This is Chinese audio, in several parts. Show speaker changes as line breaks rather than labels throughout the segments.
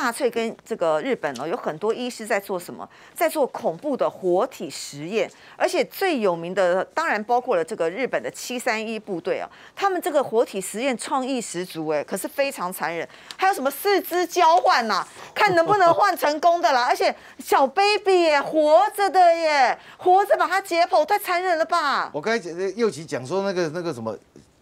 纳粹跟这个日本哦，有很多医师在做什么？在做恐怖的活体实验，而且最有名的当然包括了这个日本的七三一部队啊，他们这个活体实验创意十足哎，可是非常残忍。还有什么四肢交换呐？看能不能换成功的啦？而且小 baby 耶，活着的耶，活着把它解剖，太残忍了吧？我刚才右起讲说那个那个什么。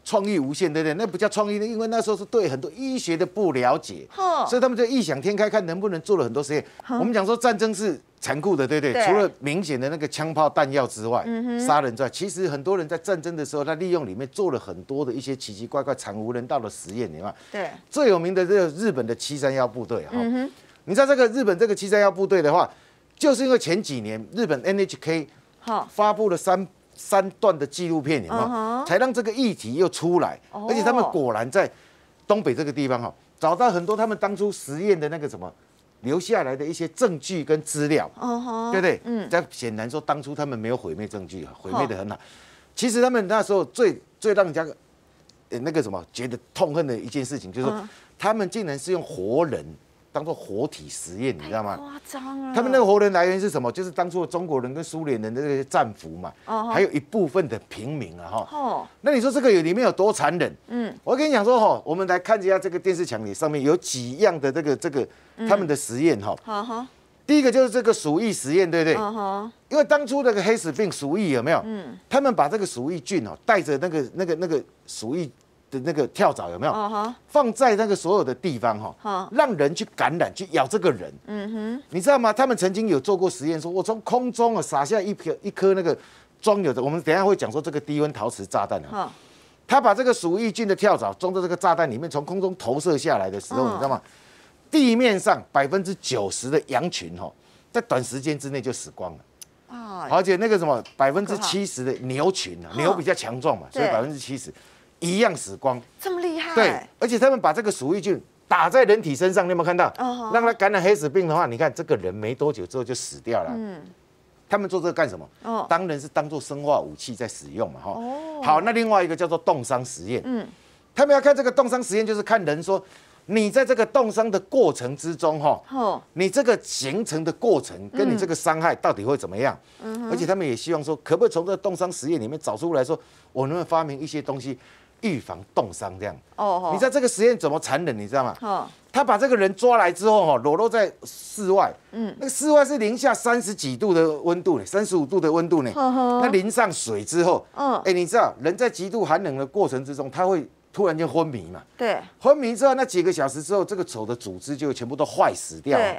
创意无限，对不对？那不叫创意因为那时候是对很多医学的不了解，所以他们就异想天开，看能不能做了很多实验。我们讲说战争是残酷的，对不对？除了明显的那个枪炮弹药之外，杀人之外，其实很多人在战争的时候，他利用里面做了很多的一些奇奇怪怪、惨无人道的实验。你看，对最有名的这个日本的七三幺部队哈，你知道这个日本这个七三幺部队的话，就是因为前几年日本 NHK 发布了三。三段的纪录片，里面，才让这个议题又出来，而且他们果然在东北这个地方哈，找到很多他们当初实验的那个什么留下来的一些证据跟资料，对不对？嗯，这显然说当初他们没有毁灭证据啊，毁灭的很好。其实他们那时候最最让人家那个什么觉得痛恨的一件事情，就是他们竟然是用活人。当做活体实验，你知道吗？夸张他们那个活人来源是什么？就是当初中国人跟苏联人的那些战俘嘛，还有一部分的平民啊，哈。哦。那你说这个有里面有多残忍？嗯。我跟你讲说哈，我们来看一下这个电视墙里上面有几样的这个这个他们的实验哈。第一个就是这个鼠疫实验，对不对？因为当初那个黑死病鼠疫有没有？嗯。他们把这个鼠疫菌哦，带着那个那个那个鼠疫。的那个跳蚤有没有？放在那个所有的地方哈，让人去感染去咬这个人。嗯哼，你知道吗？他们曾经有做过实验，说我从空中啊撒下一颗一颗那个装有的，我们等下会讲说这个低温陶瓷炸弹啊。他把这个鼠疫菌的跳蚤装在这个炸弹里面，从空中投射下来的时候，你知道吗？地面上百分之九十的羊群哈，在短时间之内就死光了。而且那个什么百分之七十的牛群啊，牛比较强壮嘛，所以百分之七十。一样死光，这么厉害？对，而且他们把这个鼠疫菌打在人体身上，你有没有看到？哦、让它感染黑死病的话，你看这个人没多久之后就死掉了。嗯，他们做这个干什么？哦，当然是当做生化武器在使用嘛。哈，哦，好，那另外一个叫做冻伤实验。嗯，他们要看这个冻伤实验，就是看人说，你在这个冻伤的过程之中，哈，哦，你这个形成的过程跟你这个伤害到底会怎么样？嗯，而且他们也希望说，可不可以从这个冻伤实验里面找出来说，我能不能发明一些东西？预防冻伤这样。哦哦。你知道这个实验怎么残忍？你知道吗？哦。他把这个人抓来之后哈，裸露在室外。嗯。那个室外是零下三十几度的温度呢，三十五度的温度呢。那淋上水之后，嗯。哎，你知道人在极度寒冷的过程之中，他会突然间昏迷嘛？对。昏迷之后，那几个小时之后，这个手的组织就全部都坏死掉。了。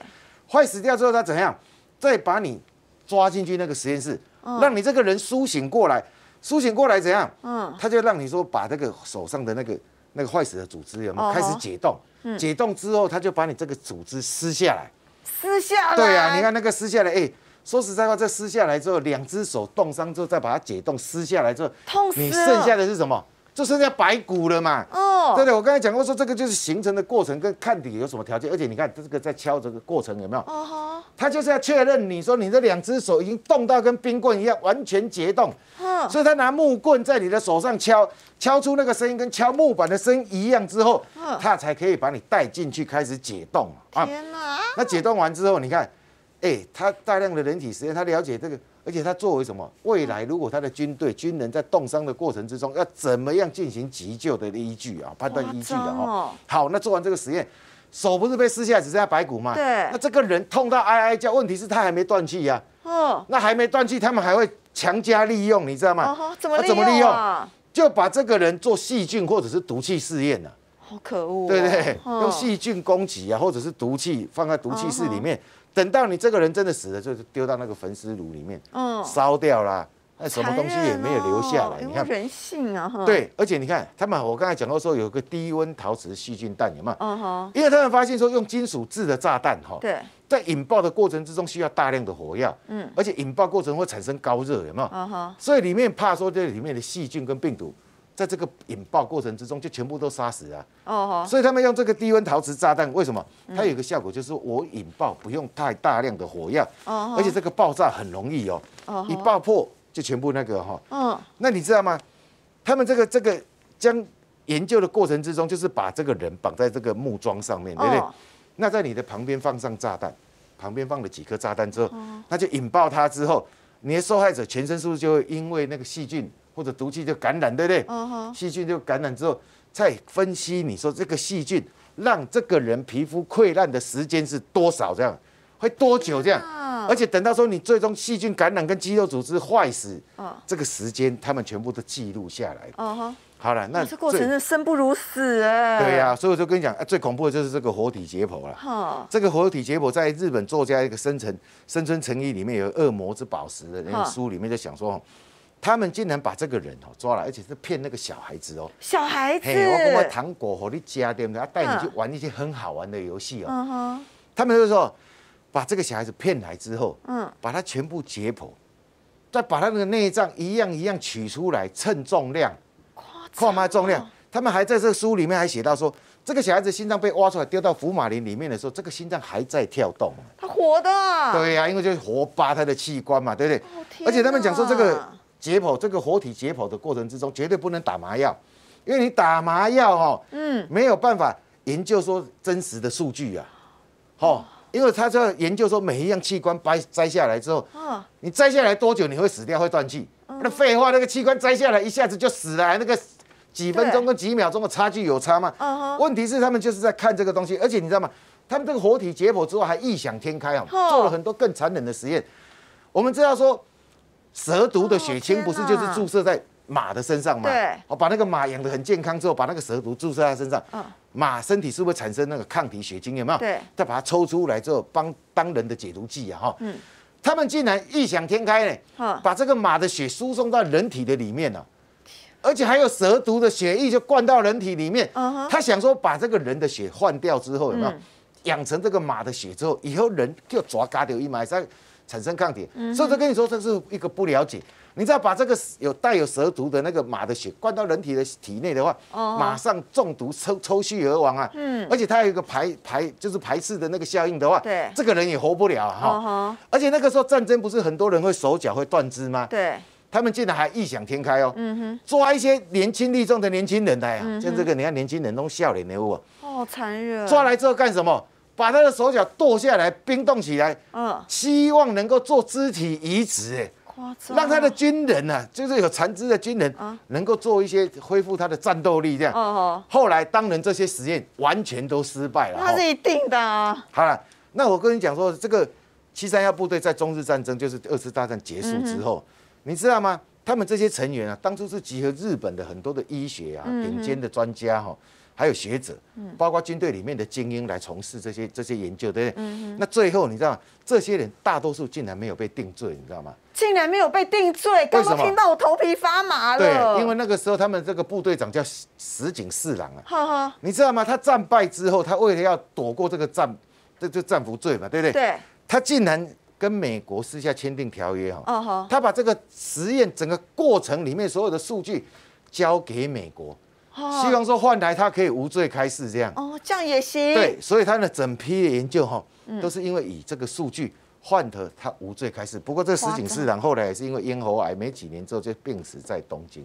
坏死掉之后，他怎样？再把你抓进去那个实验室，让你这个人苏醒过来。苏醒过来怎样？嗯，他就让你说把这个手上的那个那个坏死的组织，有没有开始解冻。解冻之后，他就把你这个组织撕下来。撕下来？对啊，你看那个撕下来，哎，说实在话，这撕下来之后，两只手冻伤之后再把它解冻撕下来之后，痛死。你剩下的是什么？就剩下白骨了嘛。哦，对我刚才讲过说，这个就是形成的过程跟看底有什么条件，而且你看这个在敲这个过程有没有？哦吼，他就是要确认你说你这两只手已经冻到跟冰棍一样完全结冻。嗯，所以他拿木棍在你的手上敲，敲出那个声音跟敲木板的声音一样之后，他才可以把你带进去开始解冻。啊，天哪！那解冻完之后，你看。哎，他大量的人体实验，他了解这个，而且他作为什么？未来如果他的军队军人在冻伤的过程之中，要怎么样进行急救的依据啊？判断依据的哈。好，那做完这个实验，手不是被撕下来只剩下白骨吗？对。那这个人痛到哀哀叫，问题是他还没断气啊。哦。那还没断气，他们还会强加利用，你知道吗？怎么利用？就把这个人做细菌或者是毒气试验呢？好可恶。对对，用细菌攻击啊，或者是毒气放在毒气室里面。等到你这个人真的死了，就是丢到那个焚尸炉里面，嗯，烧掉啦，那什么东西也没有留下来。你看人性啊，哈，对，而且你看他们，我刚才讲到说有一个低温陶瓷细菌弹，有没有？因为他们发现说用金属制的炸弹，哈，对，在引爆的过程之中需要大量的火药，嗯，而且引爆过程会产生高热，有没有？所以里面怕说这里面的细菌跟病毒。在这个引爆过程之中，就全部都杀死啊！哦，所以他们用这个低温陶瓷炸弹，为什么？它有一个效果，就是我引爆不用太大量的火药，而且这个爆炸很容易哦，一爆破就全部那个哈。嗯，那你知道吗？他们这个这个将研究的过程之中，就是把这个人绑在这个木桩上面，对不对？那在你的旁边放上炸弹，旁边放了几颗炸弹之后，那就引爆它之后，你的受害者全身是不是就会因为那个细菌？或者毒气就感染，对不对？细菌就感染之后，再分析你说这个细菌让这个人皮肤溃烂的时间是多少？这样会多久？这样，而且等到说你最终细菌感染跟肌肉组织坏死，这个时间他们全部都记录下来。哦好了，那这过程是生不如死哎。对呀，所以我就跟你讲，最恐怖的就是这个活体解剖了。这个活体解剖在日本作家一个生存生存成衣里面有恶魔之宝石的那个书里面就想说。他们竟然把这个人哦抓来，而且是骗那个小孩子哦，小孩子，我给我糖果和你家对？他带你去玩一些很好玩的游戏哦。嗯哼，他们就说把这个小孩子骗来之后，嗯，把他全部解剖，再把他那个内脏一样一样取出来称重量，画嘛重量。他们还在这书里面还写到说，这个小孩子心脏被挖出来丢到福马林里面的时候，这个心脏还在跳动，他活的。对呀，因为就是活扒他的器官嘛，对不对？而且他们讲说这个。解剖这个活体解剖的过程之中，绝对不能打麻药，因为你打麻药哈，嗯，没有办法研究说真实的数据啊，哈，因为他就要研究说每一样器官掰摘下来之后，你摘下来多久你会死掉会断气？那废话，那个器官摘下来一下子就死了，那个几分钟跟几秒钟的差距有差吗？嗯哼，问题是他们就是在看这个东西，而且你知道吗？他们这个活体解剖之后还异想天开哈，做了很多更残忍的实验，我们知道说。蛇毒的血清不是就是注射在马的身上吗？对，把那个马养得很健康之后，把那个蛇毒注射在身上，马身体是不是产生那个抗体血清？有没有？对，再把它抽出来之后，帮当人的解毒剂啊，哈，嗯，他们竟然异想天开呢，把这个马的血输送到人体的里面了，而且还有蛇毒的血液就灌到人体里面，他想说把这个人的血换掉之后，有没有养成这个马的血之后，以后人就抓咖掉一马，在。产生抗体，所以跟你说这是一个不了解。你知道把这个有带有蛇毒的那个马的血灌到人体的体内的话，马上中毒抽抽搐而亡啊！嗯，而且它有一个排排就是排斥的那个效应的话，对，这个人也活不了哈。而且那个时候战争不是很多人会手脚会断肢吗？对，他们竟然还异想天开哦，抓一些年轻力壮的年轻人的啊，像这个你看年轻人都笑脸人物，哦，残忍，抓来之后干什么？把他的手脚剁下来，冰冻起来，嗯，希望能够做肢体移植，哎，让他的军人呢，就是有残肢的军人啊，能够做一些恢复他的战斗力，这样。哦。后来当然这些实验完全都失败了。那是一定的。好，了，那我跟你讲说，这个七三幺部队在中日战争，就是二次大战结束之后，你知道吗？他们这些成员啊，当初是集合日本的很多的医学啊顶尖的专家哈。还有学者，嗯，包括军队里面的精英来从事这些这些研究，对不对？嗯嗯。那最后你知道，这些人大多数竟然没有被定罪，你知道吗？竟然没有被定罪，刚刚听到我头皮发麻了。对，因为那个时候他们这个部队长叫石井四郎啊，哈哈。你知道吗？他战败之后，他为了要躲过这个战，这就战俘罪嘛，对不对？对。他竟然跟美国私下签订条约哈。他把这个实验整个过程里面所有的数据交给美国。希望说换来他可以无罪开释，这样哦，这样也行。对，所以他的整批研究哈，都是因为以这个数据换得他无罪开释。不过这石井市长后来也是因为咽喉癌，没几年之后就病死在东京。